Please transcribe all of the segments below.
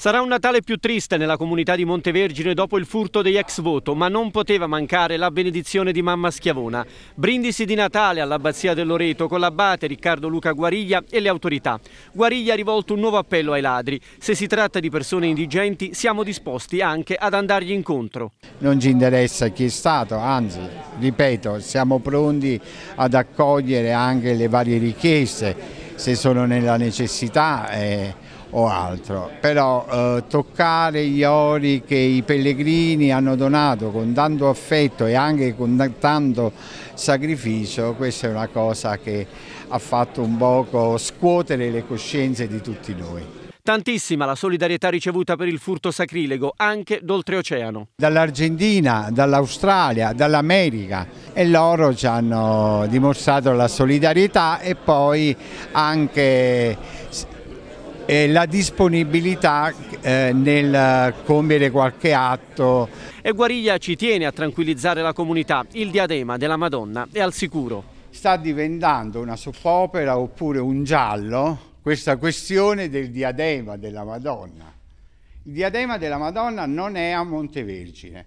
Sarà un Natale più triste nella comunità di Montevergine dopo il furto degli ex voto, ma non poteva mancare la benedizione di mamma Schiavona. Brindisi di Natale all'Abbazia del Loreto con l'abate Riccardo Luca Guariglia e le autorità. Guariglia ha rivolto un nuovo appello ai ladri. Se si tratta di persone indigenti siamo disposti anche ad andargli incontro. Non ci interessa chi è stato, anzi, ripeto, siamo pronti ad accogliere anche le varie richieste se sono nella necessità eh, o altro, però eh, toccare gli ori che i pellegrini hanno donato con tanto affetto e anche con tanto sacrificio, questa è una cosa che ha fatto un poco scuotere le coscienze di tutti noi. Tantissima la solidarietà ricevuta per il furto sacrilego, anche d'oltreoceano. Dall'Argentina, dall'Australia, dall'America e loro ci hanno dimostrato la solidarietà e poi anche eh, la disponibilità eh, nel compiere qualche atto. E Guariglia ci tiene a tranquillizzare la comunità, il diadema della Madonna è al sicuro. Sta diventando una soppopera oppure un giallo questa questione del diadema della Madonna. Il diadema della Madonna non è a Montevergine,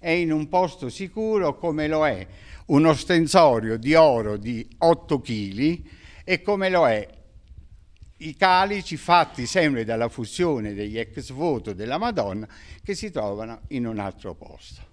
è in un posto sicuro come lo è un ostensorio di oro di 8 kg e come lo è i calici fatti sempre dalla fusione degli ex voto della Madonna che si trovano in un altro posto.